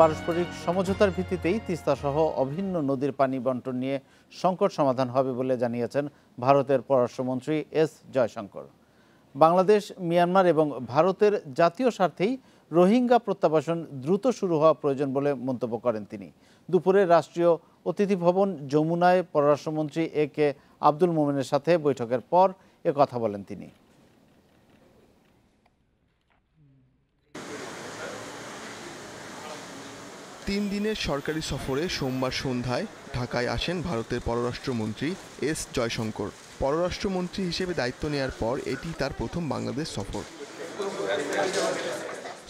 পারস্পরিক সমঝোতার ভিত্তিতেই তিস্তাসহ অভিন্ন নদীর পানি বন্টন নিয়ে সংকট সমাধান হবে বলে জানিয়েছেন ভারতের পররাষ্ট্রমন্ত্রী এস জয়শঙ্কর বাংলাদেশ মিয়ানমার এবং ভারতের জাতীয় স্বার্থেই রোহিঙ্গা প্রত্যাবাসন দ্রুত শুরু হওয়া প্রয়োজন বলে মন্তব্য করেন তিনি দুপুরে রাষ্ট্রীয় অতিথি ভবন যমুনায় পররাষ্ট্রমন্ত্রী এ কে আব্দুল মোমেনের সাথে বৈঠকের পর এ কথা বলেন তিনি তিন দিনের সরকারি সফরে সোমবার সন্ধ্যায় ঢাকায় আসেন ভারতের পররাষ্ট্রমন্ত্রী এস জয়শঙ্কর পররাষ্ট্রমন্ত্রী হিসেবে দায়িত্ব নেয়ার পর এটি তার প্রথম বাংলাদেশ সফর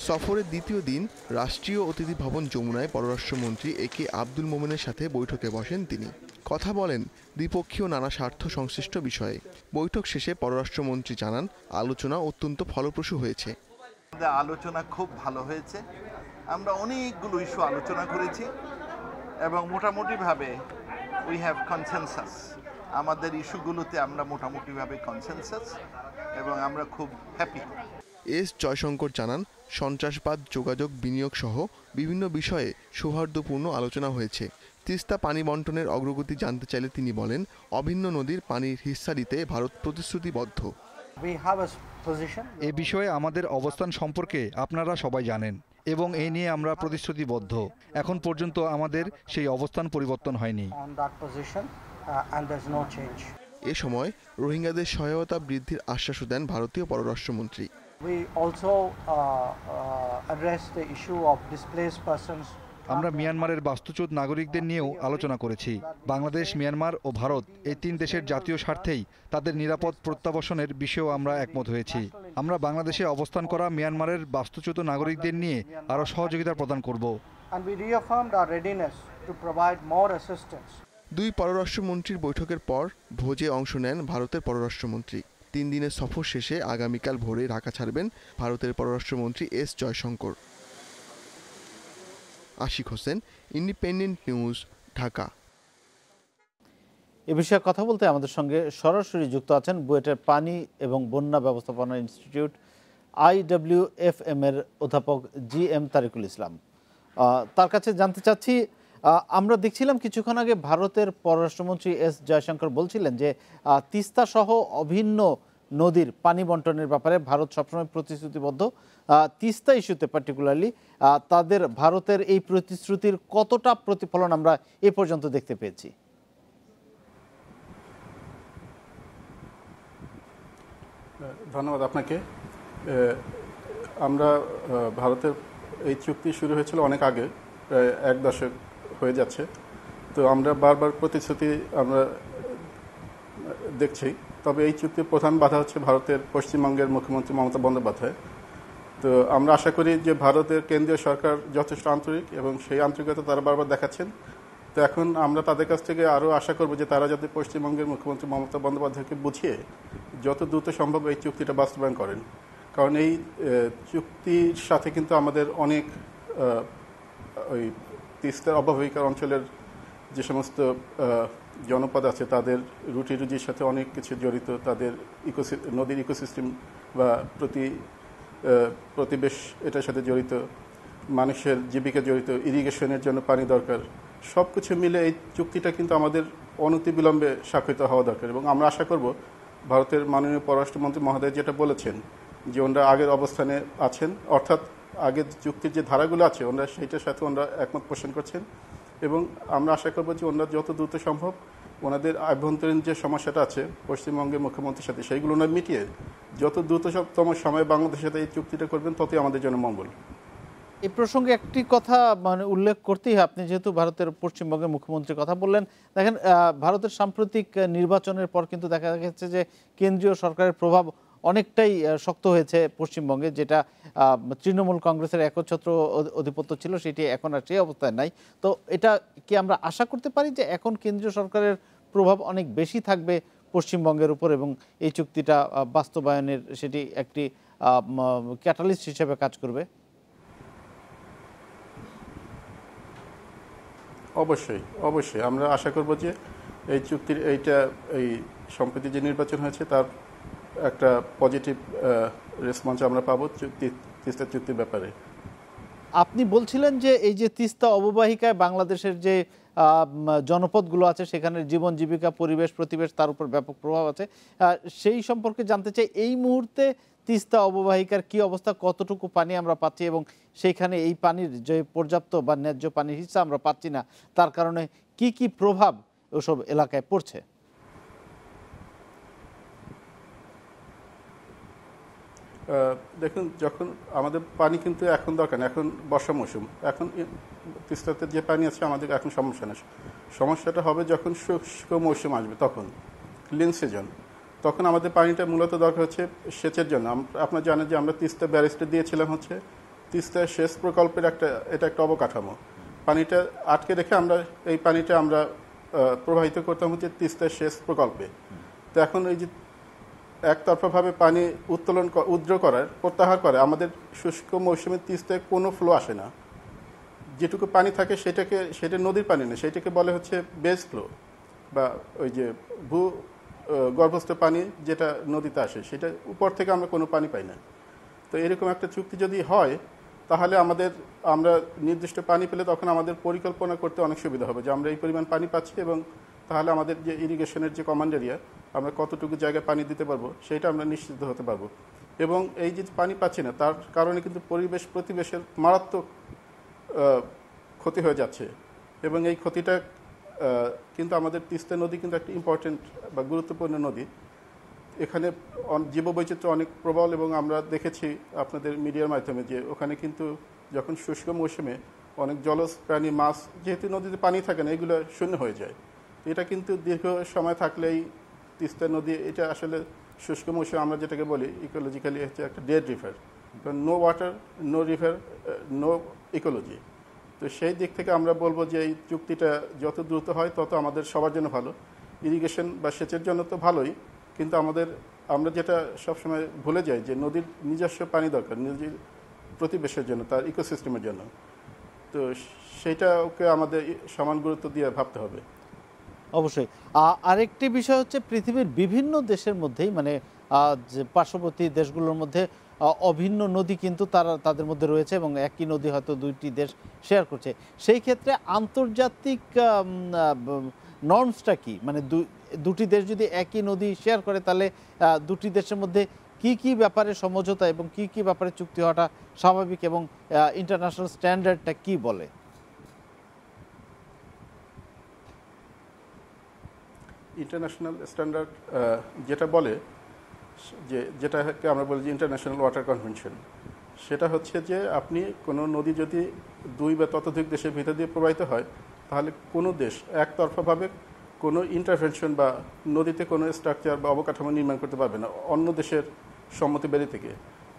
সফরের দ্বিতীয় দিন রাষ্ট্রীয় অতিথি ভবন যমুনায় পররাষ্ট্রমন্ত্রী এ কে আব্দুল মোমেনের সাথে বৈঠকে বসেন তিনি কথা বলেন দ্বিপক্ষীয় নানা স্বার্থ সংশ্লিষ্ট বিষয়ে বৈঠক শেষে পররাষ্ট্রমন্ত্রী জানান আলোচনা অত্যন্ত ফলপ্রসূ হয়েছে আলোচনা খুব ভালো হয়েছে আমরা অনেকগুলো ইস্যু আলোচনা করেছি এবং মোটামুটিভাবে উই হ্যাভ কনসেনসাস আমাদের ইস্যুগুলোতে আমরা মোটামুটিভাবে কনসেনসাস এবং আমরা খুব হ্যাপি এস জয়শঙ্কর জানান সন্ত্রাসবাদ যোগাযোগ বিনিয়োগ সহ বিভিন্ন বিষয়ে সৌহার্দ্যপূর্ণ আলোচনা হয়েছে তিস্তা পানি বন্টনের অগ্রগতি জানতে চাইলে তিনি বলেন অভিন্ন নদীর পানির হিস্সা দিতে ভারত প্রতিশ্রুতিবদ্ধ এ বিষয়ে আমাদের অবস্থান সম্পর্কে আপনারা সবাই জানেন এবং এই নিয়ে আমরা প্রতিশ্রুতিবদ্ধ এখন পর্যন্ত আমাদের সেই অবস্থান পরিবর্তন হয়নি uh, এ সময় রোহিঙ্গাদের সহায়তা বৃদ্ধির আশ্বাসও দেন ভারতীয় পররাষ্ট্রমন্ত্রী uh, uh, আমরা মিয়ানমারের বাস্তুচ্যুত নাগরিকদের নিয়েও আলোচনা করেছি বাংলাদেশ মিয়ানমার ও ভারত এই তিন দেশের জাতীয় স্বার্থেই তাদের নিরাপদ প্রত্যাবাসনের বিষয়েও আমরা একমত হয়েছি আমরা বাংলাদেশে অবস্থান করা মিয়ানমারের বাস্তুচ্যুত নাগরিকদের নিয়ে আরও সহযোগিতা প্রদান করব দুই পররাষ্ট্রমন্ত্রীর বৈঠকের পর ভোজে অংশ নেন ভারতের পররাষ্ট্রমন্ত্রী তিন দিনের সফর শেষে আগামীকাল ভোরে ঢাকা ছাড়বেন ভারতের পররাষ্ট্রমন্ত্রী S Jaishankar Ashiq Hossain Independent News Dhaka এ বিষয়ে কথা বলতে আমাদের সঙ্গে সরাসরি যুক্ত আছেন বুয়েটের পানি এবং বন্যা ব্যবস্থাপনা ইনস্টিটিউট আইডব্লিউ এফ এর অধ্যাপক জি এম তারিকুল ইসলাম তার কাছে জানতে চাচ্ছি আমরা দেখছিলাম কিছুক্ষণ আগে ভারতের পররাষ্ট্রমন্ত্রী এস জয়শঙ্কর বলছিলেন যে তিস্তা সহ অভিন্ন নদীর পানি বন্টনের ব্যাপারে ভারত সবসময় প্রতিশ্রুতিবদ্ধ তিস্তা ইস্যুতে পার্টিকুলারলি তাদের ভারতের এই প্রতিশ্রুতির কতটা প্রতিফলন আমরা এ পর্যন্ত দেখতে পেয়েছি ধন্যবাদ আপনাকে আমরা ভারতের এই চুক্তি শুরু হয়েছিল অনেক আগে প্রায় এক দশক হয়ে যাচ্ছে তো আমরা বারবার প্রতিশ্রুতি আমরা দেখছি তবে এই চুক্তির প্রধান বাধা হচ্ছে ভারতের পশ্চিমবঙ্গের মুখ্যমন্ত্রী মমতা বন্দ্যোপাধ্যায় তো আমরা আশা করি যে ভারতের কেন্দ্রীয় সরকার যথেষ্ট আন্তরিক এবং সেই আন্তরিকতা তারা বারবার দেখাচ্ছেন তো এখন আমরা তাদের কাছ থেকে আরও আশা করব যে তারা যাতে পশ্চিমবঙ্গের মুখ্যমন্ত্রী মমতা বন্দ্যোপাধ্যায়কে বুঝিয়ে যত দ্রুত সম্ভব এই চুক্তিটা বাস্তবায়ন করেন কারণ এই চুক্তির সাথে কিন্তু আমাদের অনেক ওই তিস্তার অববাহিকার অঞ্চলের যে সমস্ত জনপদ আছে তাদের রুটি রুজির সাথে অনেক কিছু জড়িত তাদের ইকোসি নদীর ইকোসিস্টেম বা প্রতি প্রতিবেশ এটার সাথে জড়িত মানুষের জীবিকা জড়িত ইরিগেশনের জন্য পানি দরকার সব কিছু মিলে এই চুক্তিটা কিন্তু আমাদের অনতিবিলম্বে স্বাক্ষরিত হওয়া দরকার এবং আমরা আশা করব ভারতের মাননীয় পররাষ্ট্রমন্ত্রী মহোদয় যেটা বলেছেন যে ওনারা আগের অবস্থানে আছেন অর্থাৎ আগের চুক্তির যে ধারাগুলো আছে ওনারা সেইটার সাথে ওনারা একমত পোষণ করছেন এবং আমরা আশা করব যে ওনারা যত দ্রুত সম্ভব ওনাদের আভ্যন্তরীণ যে সমস্যাটা আছে পশ্চিমবঙ্গের মুখ্যমন্ত্রীর সাথে সেইগুলো ওনারা মিটিয়ে যত দ্রুততম সময় বাংলাদেশের সাথে এই চুক্তিটা করবেন ততই আমাদের জন্য মঙ্গল এই প্রসঙ্গে একটি কথা মানে উল্লেখ করতেই আপনি যেহেতু ভারতের পশ্চিমবঙ্গের মুখ্যমন্ত্রীর কথা বললেন দেখেন ভারতের সাম্প্রতিক নির্বাচনের পর কিন্তু দেখা গেছে যে কেন্দ্রীয় সরকারের প্রভাব অনেকটাই শক্ত হয়েছে পশ্চিমবঙ্গে যেটা তৃণমূল কংগ্রেসের একচ্ছত্র অধিপত্য ছিল সেটি এখন আর সেই অবস্থায় নাই তো এটা কি আমরা আশা করতে পারি যে এখন কেন্দ্রীয় সরকারের প্রভাব অনেক বেশি থাকবে পশ্চিমবঙ্গের উপর এবং এই চুক্তিটা বাস্তবায়নের সেটি একটি ক্যাটালিস্ট হিসেবে কাজ করবে অবশ্যই অবশ্যই আমরা আশা করব যে এই চুক্তির এইটা এই সম্প্রতি যে নির্বাচন হয়েছে তার একটা পজিটিভ রেসপন্স আমরা পাবো চুক্তি তিস্তা চুক্তির ব্যাপারে আপনি বলছিলেন যে এই যে তিস্তা অববাহিকায় বাংলাদেশের যে জনপদগুলো আছে সেখানের জীবন জীবিকা পরিবেশ প্রতিবেশ তার উপর ব্যাপক প্রভাব আছে সেই সম্পর্কে জানতে চাই এই মুহূর্তে তিস্তা অববাহিকার কি অবস্থা কতটুকু পানি আমরা পাচ্ছি এবং সেইখানে এই পানির যে পর্যাপ্ত বা ন্যায্য পানির হিসা আমরা পাচ্ছি না তার কারণে কি কি প্রভাব ওসব এলাকায় পড়ছে দেখুন যখন আমাদের পানি কিন্তু এখন দরকার না এখন বর্ষা মৌসুম এখন তিস্তাতে যে পানি আছে আমাদের এখন সমস্যা নেই সমস্যাটা হবে যখন শুষ্ক মৌসুম আসবে তখন ক্লিন সিজন তখন আমাদের পানিটা মূলত দরকার হচ্ছে সেচের জন্য আপনারা জানেন যে আমরা তিস্তা ব্যারেজটা দিয়েছিলাম হচ্ছে তিস্তা সেচ প্রকল্পের একটা এটা একটা অবকাঠামো পানিটা আটকে রেখে আমরা এই পানিটা আমরা প্রবাহিত করতাম হচ্ছে তিস্তা সেচ প্রকল্পে তো এখন এই যে একতরফাভাবে পানি উত্তোলন উদ্র করার প্রত্যাহার করে আমাদের শুষ্ক মৌসুমে তিস্তায় কোনো ফ্লো আসে না যেটুকু পানি থাকে সেটাকে সেটা নদীর পানি না সেটাকে বলে হচ্ছে বেস ফ্লো বা ওই যে ভূ গর্ভস্থ পানি যেটা নদীতে আসে সেটা উপর থেকে আমরা কোনো পানি পাই না তো এরকম একটা চুক্তি যদি হয় তাহলে আমাদের আমরা নির্দিষ্ট পানি পেলে তখন আমাদের পরিকল্পনা করতে অনেক সুবিধা হবে যে আমরা এই পরিমাণ পানি পাচ্ছি এবং তাহলে আমাদের যে ইরিগেশনের যে কমান্ড এরিয়া আমরা কতটুকু জায়গায় পানি দিতে পারবো সেটা আমরা নিশ্চিত হতে পারবো এবং এই যে পানি পাচ্ছি না তার কারণে কিন্তু পরিবেশ প্রতিবেশের মারাত্মক ক্ষতি হয়ে যাচ্ছে এবং এই ক্ষতিটা কিন্তু আমাদের তিস্তা নদী কিন্তু একটা ইম্পর্টেন্ট বা গুরুত্বপূর্ণ নদী এখানে জীববৈচিত্র্য অনেক প্রবল এবং আমরা দেখেছি আপনাদের মিডিয়ার মাধ্যমে যে ওখানে কিন্তু যখন শুষ্ক মৌসুমে অনেক জলজ প্রাণী মাছ যেহেতু নদীতে পানি থাকে না এগুলো শূন্য হয়ে যায় এটা কিন্তু দীর্ঘ সময় থাকলেই তিস্তা নদী এটা আসলে শুষ্ক মৌসুমে আমরা যেটাকে বলি ইকোলজিক্যালি হচ্ছে একটা dead river no water no river no ecology তো সেই দিক থেকে আমরা বলবো যে এই চুক্তিটা যত দ্রুত হয় তত আমাদের সবার জন্য ভালো ইরিগেশন বা সেচের জন্য তো ভালোই কিন্তু আমাদের আমরা যেটা সবসময় ভুলে যাই যে নদীর নিজস্ব পানি দরকার নদীর প্রতিবেশের জন্য তার ইকোসিস্টেমের জন্য তো সেটাকে আমাদের সমান গুরুত্ব দিয়ে ভাবতে হবে অবশ্যই আরেকটি বিষয় হচ্ছে পৃথিবীর বিভিন্ন দেশের মধ্যেই মানে পার্শ্ববর্তী দেশগুলোর মধ্যে অভিন্ন নদী কিন্তু তারা তাদের মধ্যে রয়েছে এবং একই নদী হয়তো দুইটি দেশ শেয়ার করছে সেই ক্ষেত্রে আন্তর্জাতিক নর্মসটা কি মানে দুটি দেশ যদি একই নদী শেয়ার করে তাহলে দুটি দেশের মধ্যে কি কি ব্যাপারে সমঝোতা এবং কি কি ব্যাপারে চুক্তি হওয়াটা স্বাভাবিক এবং ইন্টারন্যাশনাল স্ট্যান্ডার্ডটা কি বলে ইন্টারন্যাশনাল স্ট্যান্ডার্ড যেটা বলে যে যেটাকে আমরা বলি যে ইন্টারন্যাশনাল ওয়াটার কনভেনশন সেটা হচ্ছে যে আপনি কোনো নদী যদি দুই বা ততোধিক দেশের ভিতর দিয়ে প্রবাহিত হয় তাহলে কোনো দেশ একতরফাভাবে কোনো ইন্টারভেনশন বা নদীতে কোনো স্ট্রাকচার বা অবকাঠামো নির্মাণ করতে পারবে না অন্য দেশের সম্মতি বেড়ে থেকে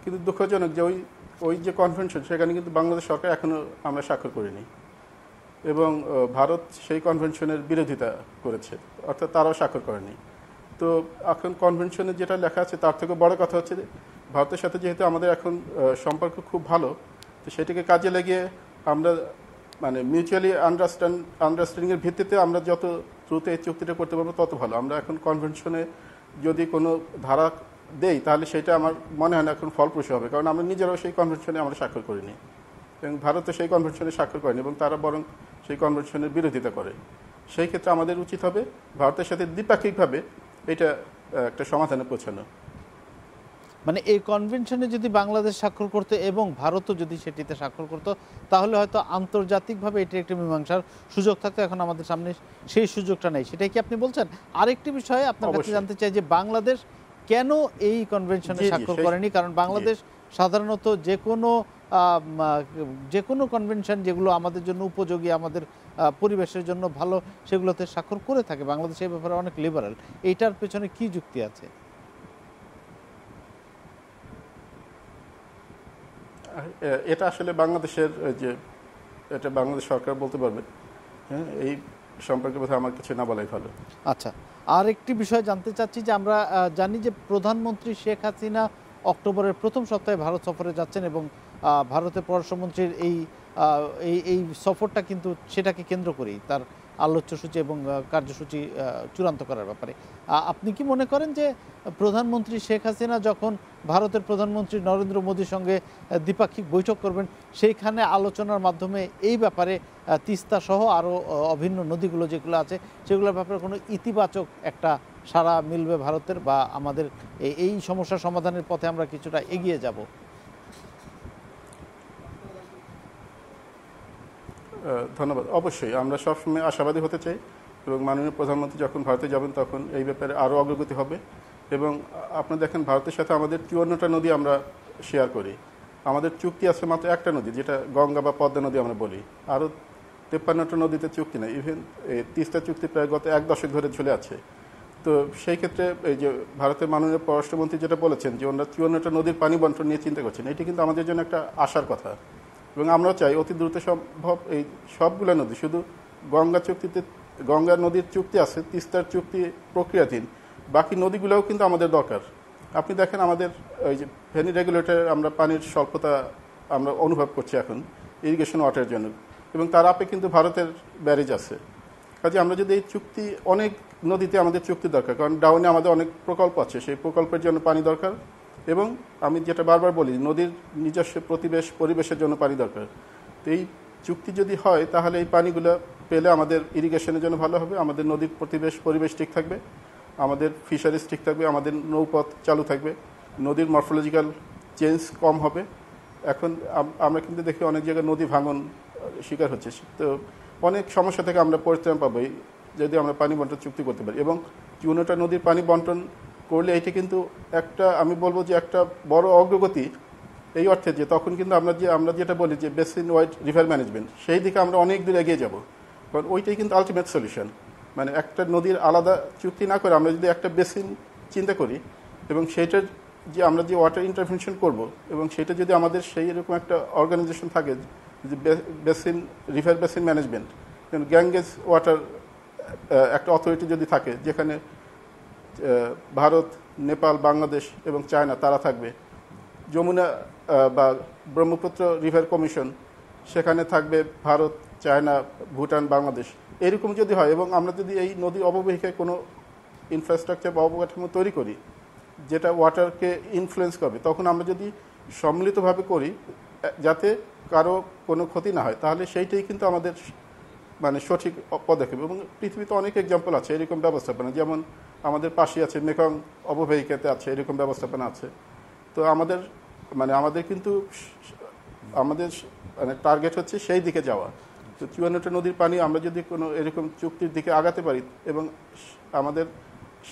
কিন্তু দুঃখজনক যে ওই ওই যে কনভেনশন সেখানে কিন্তু বাংলাদেশ সরকার এখনও আমরা স্বাক্ষর করিনি এবং ভারত সেই কনভেনশনের বিরোধিতা করেছে অর্থাৎ তারাও স্বাক্ষর করেনি তো এখন কনভেনশনে যেটা লেখা আছে তার থেকে বড় কথা হচ্ছে ভারতের সাথে যেহেতু আমাদের এখন সম্পর্ক খুব ভালো তো সেটিকে কাজে লাগিয়ে আমরা মানে মিউচুয়ালি আন্ডারস্ট্যান্ড আন্ডারস্ট্যান্ডিংয়ের ভিত্তিতে আমরা যত দ্রুত এই চুক্তিটা করতে পারবো তত ভালো আমরা এখন কনভেনশনে যদি কোনো ধারা দেই তাহলে সেটা আমার মনে হয় না এখন ফলপ্রসূ হবে কারণ আমরা নিজেরাও সেই কনভেনশনে আমরা স্বাক্ষর করিনি এবং ভারতও সেই কনভেনশনে স্বাক্ষর করেনি এবং তারা বরং সেই কনভেনশনের বিরোধিতা করে সেই ক্ষেত্রে আমাদের উচিত হবে ভারতের সাথে দ্বিপাক্ষিকভাবে এটা একটা সমাধানে পৌঁছানো মানে এই কনভেনশনে যদি বাংলাদেশ স্বাক্ষর করতে এবং ভারতও যদি সেটিতে স্বাক্ষর করতো তাহলে হয়তো আন্তর্জাতিকভাবে এটি একটি মীমাংসার সুযোগ থাকতো এখন আমাদের সামনে সেই সুযোগটা নেই সেটাই কি আপনি বলছেন আরেকটি বিষয়ে আপনার কাছে জানতে চাই যে বাংলাদেশ কেন এই কনভেনশনে স্বাক্ষর করেনি কারণ বাংলাদেশ সাধারণত যে কোনো যে কোনো কনভেনশন যেগুলো আমাদের জন্য উপযোগী আমাদের পরিবেশের জন্য ভালো সেগুলোতে স্বাক্ষর করে থাকে বাংলাদেশ এই ব্যাপারে অনেক লিবারাল এইটার পেছনে কি যুক্তি আছে এটা আসলে বাংলাদেশের যে এটা বাংলাদেশ সরকার বলতে পারবে হ্যাঁ এই সম্পর্কে বোধহয় আমার কিছু না বলাই ভালো আচ্ছা আর একটি বিষয় জানতে চাচ্ছি যে আমরা জানি যে প্রধানমন্ত্রী শেখ হাসিনা অক্টোবরের প্রথম সপ্তাহে ভারত সফরে যাচ্ছেন এবং ভারতের পররাষ্ট্রমন্ত্রীর এই এই সফরটা কিন্তু সেটাকে কেন্দ্র করেই তার আলোচ্যসূচি এবং কার্যসূচি চূড়ান্ত করার ব্যাপারে আপনি কি মনে করেন যে প্রধানমন্ত্রী শেখ হাসিনা যখন ভারতের প্রধানমন্ত্রী নরেন্দ্র মোদীর সঙ্গে দ্বিপাক্ষিক বৈঠক করবেন সেইখানে আলোচনার মাধ্যমে এই ব্যাপারে তিস্তা সহ আরও অভিন্ন নদীগুলো যেগুলো আছে সেগুলোর ব্যাপারে কোনো ইতিবাচক একটা সারা মিলবে ভারতের বা আমাদের এই সমস্যা সমাধানের পথে আমরা কিছুটা এগিয়ে যাব ধন্যবাদ অবশ্যই আমরা সবসময় আশাবাদী হতে চাই এবং মাননীয় প্রধানমন্ত্রী যখন ভারতে যাবেন তখন এই ব্যাপারে আরও অগ্রগতি হবে এবং আপনি দেখেন ভারতের সাথে আমাদের চুয়ান্নটা নদী আমরা শেয়ার করি আমাদের চুক্তি আছে মাত্র একটা নদী যেটা গঙ্গা বা পদ্মা নদী আমরা বলি আরও তেপ্পান্নটা নদীতে চুক্তি নেই ইভেন এই তিস্তা চুক্তি প্রায় গত এক দশক ধরে চলে আছে তো সেই ক্ষেত্রে এই যে ভারতের মাননীয় পররাষ্ট্রমন্ত্রী যেটা বলেছেন যে ওনারা চুয়ান্নটা নদীর পানি বন্টন নিয়ে চিন্তা করছেন এটি কিন্তু আমাদের জন্য একটা আশার কথা এবং আমরা চাই অতি দ্রুত সম্ভব এই সবগুলো নদী শুধু গঙ্গা চুক্তিতে গঙ্গা নদীর চুক্তি আছে তিস্তার চুক্তি প্রক্রিয়াধীন বাকি নদীগুলোও কিন্তু আমাদের দরকার আপনি দেখেন আমাদের ওই যে ভেনি রেগুলেটর আমরা পানির স্বল্পতা আমরা অনুভব করছি এখন ইরিগেশন ওয়াটারের জন্য এবং তার আপে কিন্তু ভারতের ব্যারেজ আছে কাজে আমরা যদি এই চুক্তি অনেক নদীতে আমাদের চুক্তি দরকার কারণ ডাউনে আমাদের অনেক প্রকল্প আছে সেই প্রকল্পের জন্য পানি দরকার এবং আমি যেটা বারবার বলি নদীর নিজস্ব প্রতিবেশ পরিবেশের জন্য পানি দরকার তো এই চুক্তি যদি হয় তাহলে এই পানিগুলো পেলে আমাদের ইরিগেশনের জন্য ভালো হবে আমাদের নদীর প্রতিবেশ পরিবেশ ঠিক থাকবে আমাদের ফিশারিজ ঠিক থাকবে আমাদের নৌপথ চালু থাকবে নদীর মর্ফোলজিক্যাল চেঞ্জ কম হবে এখন আমরা কিন্তু দেখি অনেক জায়গায় নদী ভাঙন শিকার হচ্ছে তো অনেক সমস্যা থেকে আমরা পরিত্রাণ পাবো যদি আমরা পানি বন্টন চুক্তি করতে পারি এবং চুনোটা নদীর পানি বন্টন করলে এটি কিন্তু একটা আমি বলবো যে একটা বড় অগ্রগতি এই অর্থে যে তখন কিন্তু আমরা যে আমরা যেটা বলি যে বেসিন ওয়াইড রিভার ম্যানেজমেন্ট সেই দিকে আমরা অনেক দূর এগিয়ে যাব কারণ ওইটাই কিন্তু আলটিমেট সলিউশন মানে একটা নদীর আলাদা চুক্তি না করে আমরা যদি একটা বেসিন চিন্তা করি এবং সেইটার যে আমরা যে ওয়াটার ইন্টারভেনশন করব এবং সেটা যদি আমাদের সেই এরকম একটা অর্গানাইজেশন থাকে যে basin river basin management Ganges water একটা অথরিটি যদি থাকে যেখানে ভারত নেপাল বাংলাদেশ এবং চায়না তারা থাকবে যমুনা বা ব্রহ্মপুত্র রিভার কমিশন সেখানে থাকবে ভারত চায়না ভুটান বাংলাদেশ এরকম যদি হয় এবং আমরা যদি এই নদী অববাহিকায় কোনো ইনফ্রাস্ট্রাকচার বা অবকাঠামো তৈরি করি যেটা ওয়াটারকে ইনফ্লুয়েন্স করবে তখন আমরা যদি সম্মিলিতভাবে করি যাতে কারো কোনো ক্ষতি না হয় তাহলে সেইটাই কিন্তু আমাদের মানে সঠিক পদক্ষেপ এবং পৃথিবীতে অনেক এক্সাম্পল আছে এরকম ব্যবস্থাপনা যেমন আমাদের পাশে আছে মেকং অববাহিকাতে আছে এরকম ব্যবস্থাপনা আছে তো আমাদের মানে আমাদের কিন্তু আমাদের মানে টার্গেট হচ্ছে সেই দিকে যাওয়া তো চুয়ান্নটা নদীর পানি আমরা যদি কোনো এরকম চুক্তির দিকে আগাতে পারি এবং আমাদের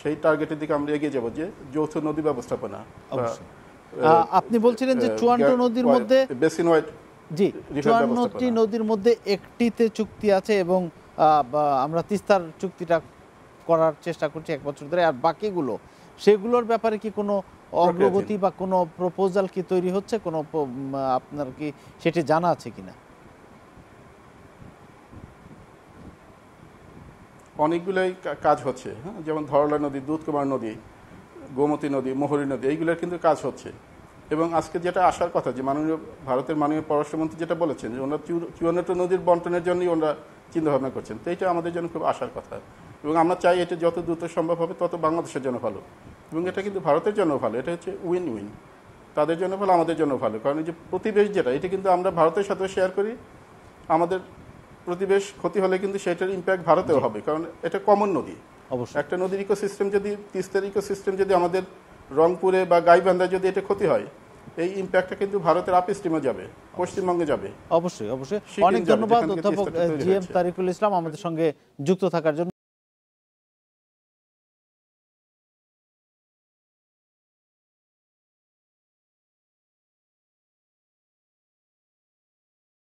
সেই টার্গেটের দিকে আমরা এগিয়ে যাব যে যৌথ নদী ব্যবস্থাপনা আপনি বলছিলেন যে চুয়ান্ন নদীর মধ্যে বেসিন ওয়াইড জি চুয়ান্নটি নদীর মধ্যে একটিতে চুক্তি আছে এবং আমরা তিস্তার চুক্তিটা করার চেষ্টা করছি এক বছর ধরে আর বাকিগুলো সেগুলোর ব্যাপারে কি কোনো অগ্রগতি বা কোনো প্রপোজাল কি তৈরি হচ্ছে কোনো আপনার কি সেটি জানা আছে কিনা অনেকগুলোই কাজ হচ্ছে হ্যাঁ যেমন ধরলা নদী দুধকুমার নদী গোমতী নদী মোহরী নদী এইগুলোর কিন্তু কাজ হচ্ছে এবং আজকে যেটা আসার কথা যে মাননীয় ভারতের মাননীয় পররাষ্ট্রমন্ত্রী যেটা বলেছেন যে ওনারা চুয়ান্নটা নদীর বন্টনের জন্যই ওনারা চিন্তাভাবনা করছেন তো এটা আমাদের জন্য খুব আসার কথা এবং আমরা চাই এটা যত দ্রুত সম্ভব হবে তত বাংলাদেশের জন্য ভালো এবং এটা কিন্তু ভারতের জন্য ভালো এটা হচ্ছে উইন উইন তাদের জন্য ভালো আমাদের জন্য ভালো কারণ যে প্রতিবেশ যেটা এটা কিন্তু আমরা ভারতের সাথে শেয়ার করি আমাদের প্রতিবেশ ক্ষতি হলে কিন্তু সেটার ইম্প্যাক্ট ভারতেও হবে কারণ এটা কমন নদী অবশ্যই একটা নদীর ইকোসিস্টেম যদি তিস্তার ইকোসিস্টেম যদি আমাদের রংপুরে বা গাইবান্ধায় যদি এটা ক্ষতি হয় এই ইম্প্যাক্টটা কিন্তু ভারতের আপ স্ট্রিমে যাবে পশ্চিমবঙ্গে যাবে অবশ্যই অবশ্যই অনেক ধন্যবাদ অধ্যাপক জি এম তারিকুল ইসলাম আমাদের সঙ্গে যুক্ত থাকার জন্য